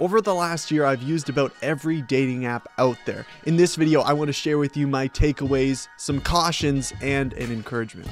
Over the last year, I've used about every dating app out there. In this video, I want to share with you my takeaways, some cautions, and an encouragement.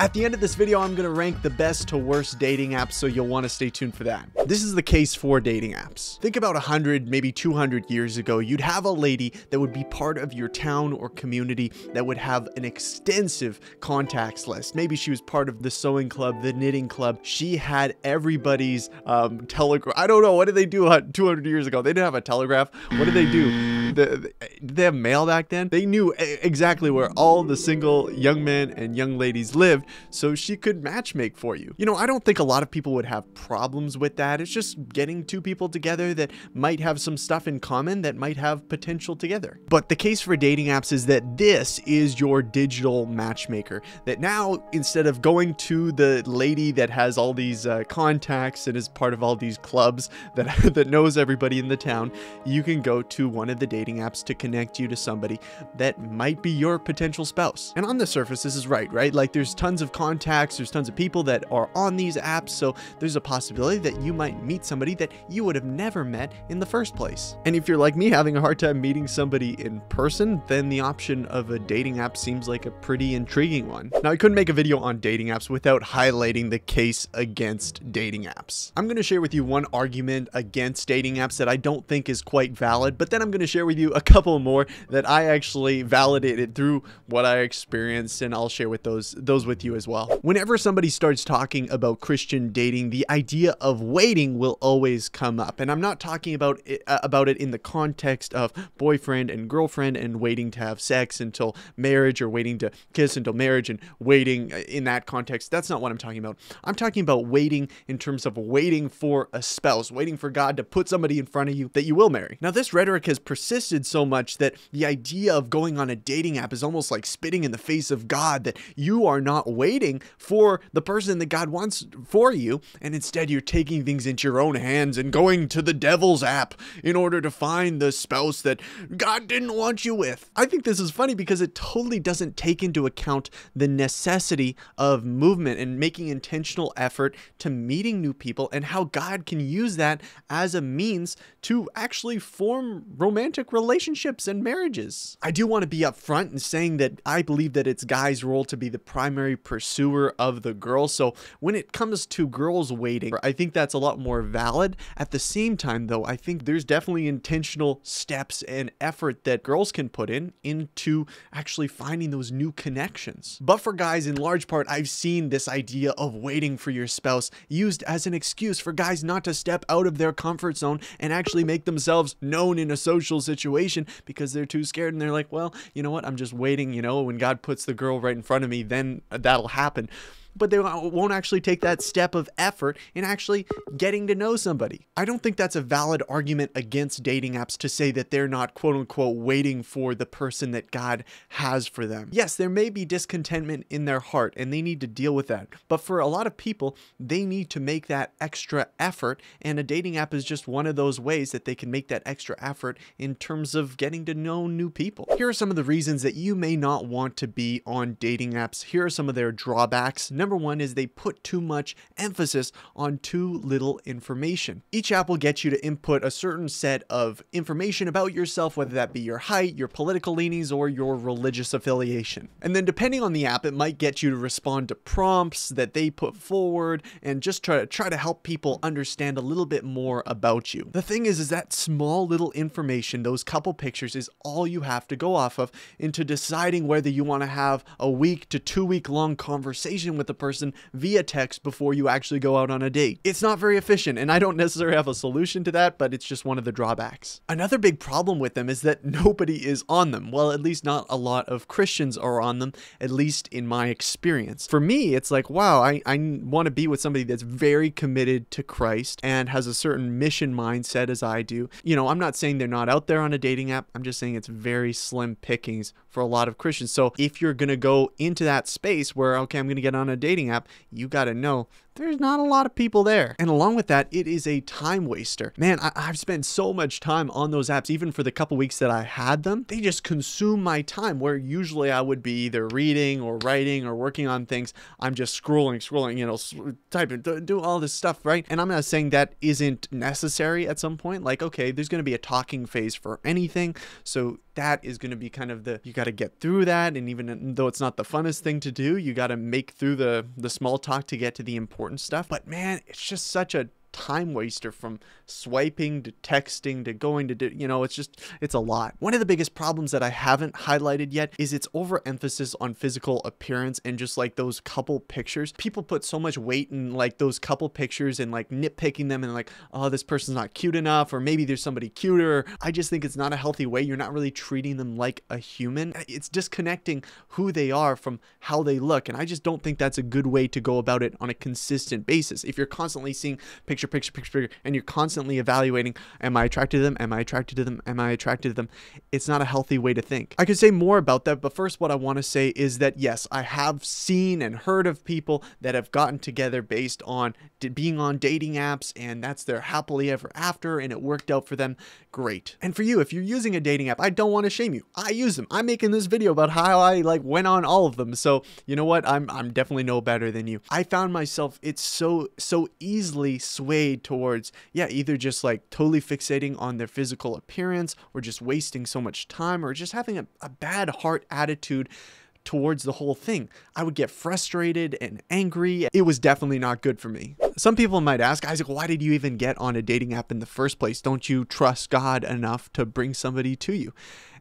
At the end of this video, I'm gonna rank the best to worst dating apps, so you'll wanna stay tuned for that. This is the case for dating apps. Think about 100, maybe 200 years ago, you'd have a lady that would be part of your town or community that would have an extensive contacts list. Maybe she was part of the sewing club, the knitting club. She had everybody's um, telegraph. I don't know, what did they do 200 years ago? They didn't have a telegraph. What did they do? the, they have mail back then? They knew exactly where all the single young men and young ladies lived, so she could matchmake for you. You know, I don't think a lot of people would have problems with that. It's just getting two people together that might have some stuff in common that might have potential together. But the case for dating apps is that this is your digital matchmaker. That now, instead of going to the lady that has all these uh, contacts and is part of all these clubs that, that knows everybody in the town, you can go to one of the dating dating apps to connect you to somebody that might be your potential spouse. And on the surface, this is right, right? Like there's tons of contacts, there's tons of people that are on these apps, so there's a possibility that you might meet somebody that you would have never met in the first place. And if you're like me having a hard time meeting somebody in person, then the option of a dating app seems like a pretty intriguing one. Now, I couldn't make a video on dating apps without highlighting the case against dating apps. I'm going to share with you one argument against dating apps that I don't think is quite valid, but then I'm going to share with you a couple more that I actually validated through what I experienced, and I'll share with those those with you as well. Whenever somebody starts talking about Christian dating, the idea of waiting will always come up, and I'm not talking about it, uh, about it in the context of boyfriend and girlfriend and waiting to have sex until marriage or waiting to kiss until marriage and waiting uh, in that context. That's not what I'm talking about. I'm talking about waiting in terms of waiting for a spouse, waiting for God to put somebody in front of you that you will marry. Now, this rhetoric has persisted so much that the idea of going on a dating app is almost like spitting in the face of God that you are not waiting for the person that God wants for you, and instead you're taking things into your own hands and going to the devil's app in order to find the spouse that God didn't want you with. I think this is funny because it totally doesn't take into account the necessity of movement and making intentional effort to meeting new people and how God can use that as a means to actually form romantic relationships and marriages. I do want to be upfront in saying that I believe that it's guys' role to be the primary pursuer of the girl. So when it comes to girls waiting, I think that's a lot more valid. At the same time, though, I think there's definitely intentional steps and effort that girls can put in into actually finding those new connections. But for guys, in large part, I've seen this idea of waiting for your spouse used as an excuse for guys not to step out of their comfort zone and actually make themselves known in a social situation situation because they're too scared and they're like, well, you know what? I'm just waiting. You know, when God puts the girl right in front of me, then that'll happen but they won't actually take that step of effort in actually getting to know somebody. I don't think that's a valid argument against dating apps to say that they're not quote unquote waiting for the person that God has for them. Yes, there may be discontentment in their heart and they need to deal with that. But for a lot of people, they need to make that extra effort. And a dating app is just one of those ways that they can make that extra effort in terms of getting to know new people. Here are some of the reasons that you may not want to be on dating apps. Here are some of their drawbacks. Number Number one is they put too much emphasis on too little information. Each app will get you to input a certain set of information about yourself, whether that be your height, your political leanings, or your religious affiliation. And then depending on the app, it might get you to respond to prompts that they put forward and just try to try to help people understand a little bit more about you. The thing is, is that small little information, those couple pictures is all you have to go off of into deciding whether you want to have a week to two week long conversation with the person via text before you actually go out on a date. It's not very efficient, and I don't necessarily have a solution to that, but it's just one of the drawbacks. Another big problem with them is that nobody is on them. Well, at least not a lot of Christians are on them, at least in my experience. For me, it's like, wow, I, I want to be with somebody that's very committed to Christ and has a certain mission mindset as I do. You know, I'm not saying they're not out there on a dating app, I'm just saying it's very slim pickings for a lot of Christians. So if you're going to go into that space where, okay, I'm going to get on a dating app, you got to know there's not a lot of people there. And along with that, it is a time waster. Man, I, have spent so much time on those apps, even for the couple weeks that I had them. They just consume my time where usually I would be either reading or writing or working on things. I'm just scrolling, scrolling, you know, typing, do all this stuff, right? And I'm not saying that isn't necessary at some point. Like, okay, there's going to be a talking phase for anything. So that is going to be kind of the you got to get through that and even though it's not the funnest thing to do you got to make through the the small talk to get to the important important stuff. But man, it's just such a time waster from swiping to texting to going to do, you know, it's just, it's a lot. One of the biggest problems that I haven't highlighted yet is its overemphasis on physical appearance and just like those couple pictures. People put so much weight in like those couple pictures and like nitpicking them and like, oh, this person's not cute enough, or maybe there's somebody cuter. I just think it's not a healthy way. You're not really treating them like a human. It's disconnecting who they are from how they look. And I just don't think that's a good way to go about it on a consistent basis. If you're constantly seeing pictures picture, picture, picture, picture, and you're constantly evaluating, am I attracted to them? Am I attracted to them? Am I attracted to them? It's not a healthy way to think. I could say more about that, but first what I want to say is that yes, I have seen and heard of people that have gotten together based on being on dating apps and that's their happily ever after and it worked out for them. Great. And for you, if you're using a dating app, I don't want to shame you. I use them. I'm making this video about how I like went on all of them. So, you know what? I'm I'm definitely no better than you. I found myself it's so so easily switched way towards, yeah, either just like totally fixating on their physical appearance or just wasting so much time or just having a, a bad heart attitude towards the whole thing. I would get frustrated and angry. It was definitely not good for me. Some people might ask, Isaac, why did you even get on a dating app in the first place? Don't you trust God enough to bring somebody to you?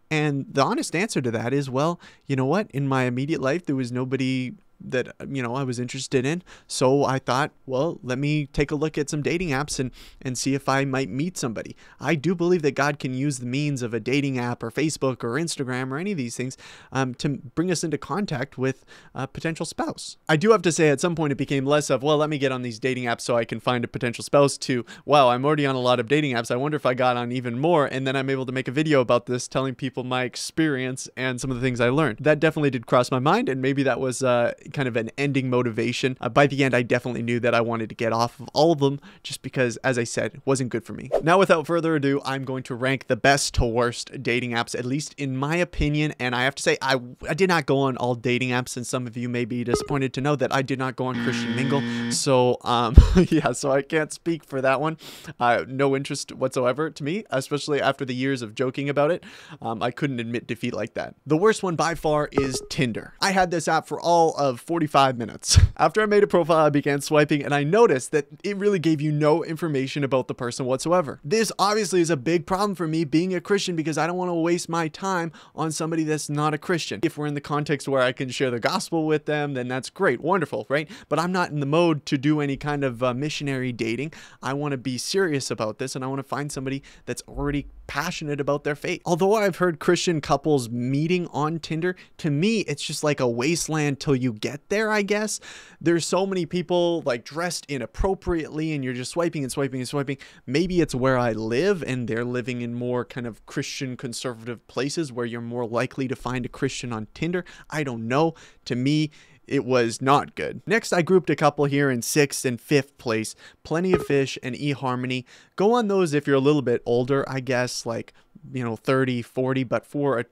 And the honest answer to that is, well, you know what? In my immediate life, there was nobody that you know I was interested in. So I thought, well, let me take a look at some dating apps and and see if I might meet somebody. I do believe that God can use the means of a dating app or Facebook or Instagram or any of these things um, to bring us into contact with a potential spouse. I do have to say, at some point, it became less of well, let me get on these dating apps so I can find a potential spouse. To wow, I'm already on a lot of dating apps. I wonder if I got on even more, and then I'm able to make a video about this, telling people my experience and some of the things I learned. That definitely did cross my mind, and maybe that was. Uh, kind of an ending motivation. Uh, by the end, I definitely knew that I wanted to get off of all of them just because, as I said, wasn't good for me. Now, without further ado, I'm going to rank the best to worst dating apps, at least in my opinion. And I have to say, I, I did not go on all dating apps, and some of you may be disappointed to know that I did not go on Christian Mingle. So, um, yeah, so I can't speak for that one. Uh, no interest whatsoever to me, especially after the years of joking about it. Um, I couldn't admit defeat like that. The worst one by far is Tinder. I had this app for all of 45 minutes. After I made a profile, I began swiping and I noticed that it really gave you no information about the person whatsoever. This obviously is a big problem for me being a Christian because I don't want to waste my time on somebody that's not a Christian. If we're in the context where I can share the gospel with them, then that's great, wonderful, right? But I'm not in the mode to do any kind of uh, missionary dating. I want to be serious about this and I want to find somebody that's already passionate about their faith. Although I've heard Christian couples meeting on Tinder, to me, it's just like a wasteland till you get get there, I guess. There's so many people like dressed inappropriately and you're just swiping and swiping and swiping. Maybe it's where I live and they're living in more kind of Christian conservative places where you're more likely to find a Christian on Tinder. I don't know. To me, it was not good. Next, I grouped a couple here in sixth and fifth place, Plenty of Fish and eHarmony. Go on those if you're a little bit older, I guess, like you know 30 40 but for a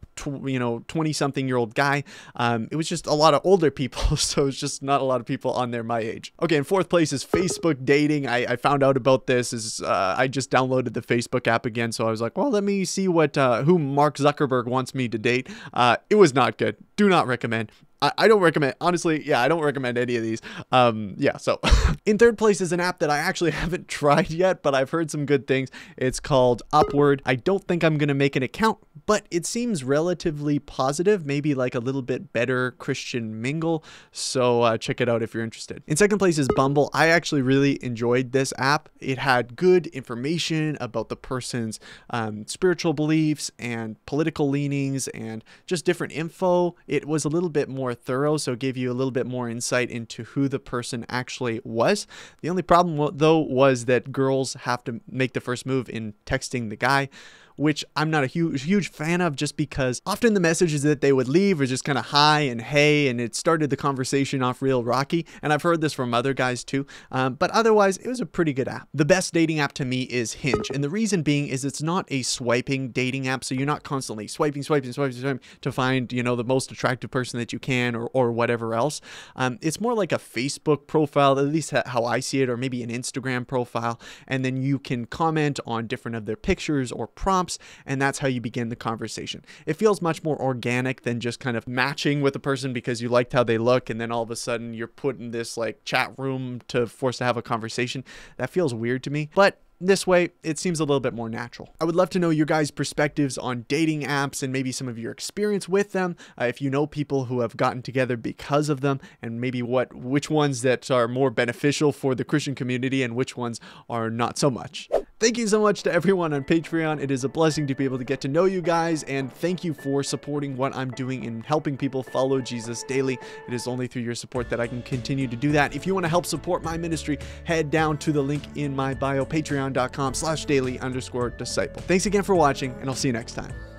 you know 20 something year old guy um, it was just a lot of older people so it's just not a lot of people on there my age okay and fourth place is facebook dating i, I found out about this is uh, i just downloaded the facebook app again so i was like well let me see what uh, who mark zuckerberg wants me to date uh, it was not good do not recommend I, don't recommend, honestly, yeah, I don't recommend any of these. Um, yeah, so in third place is an app that I actually haven't tried yet, but I've heard some good things. It's called Upward. I don't think I'm going to going to make an account, but it seems relatively positive, maybe like a little bit better Christian mingle. So uh, check it out if you're interested. In second place is Bumble. I actually really enjoyed this app. It had good information about the person's um, spiritual beliefs and political leanings and just different info. It was a little bit more thorough, so gave you a little bit more insight into who the person actually was. The only problem, though, was that girls have to make the first move in texting the guy which I'm not a huge huge fan of just because often the messages that they would leave are just kind of hi and hey and it started the conversation off real rocky and I've heard this from other guys too um, but otherwise it was a pretty good app. The best dating app to me is Hinge and the reason being is it's not a swiping dating app so you're not constantly swiping swiping swiping swiping to find you know the most attractive person that you can or, or whatever else. Um, it's more like a Facebook profile at least how I see it or maybe an Instagram profile and then you can comment on different of their pictures or prompts prompts, and that's how you begin the conversation. It feels much more organic than just kind of matching with a person because you liked how they look, and then all of a sudden you're put in this like chat room to force to have a conversation. That feels weird to me. But this way, it seems a little bit more natural. I would love to know your guys' perspectives on dating apps and maybe some of your experience with them. Uh, if you know people who have gotten together because of them, and maybe what which ones that are more beneficial for the Christian community and which ones are not so much. Thank you so much to everyone on Patreon. It is a blessing to be able to get to know you guys, and thank you for supporting what I'm doing and helping people follow Jesus daily. It is only through your support that I can continue to do that. If you want to help support my ministry, head down to the link in my bio, patreon.com slash daily underscore disciple. Thanks again for watching, and I'll see you next time.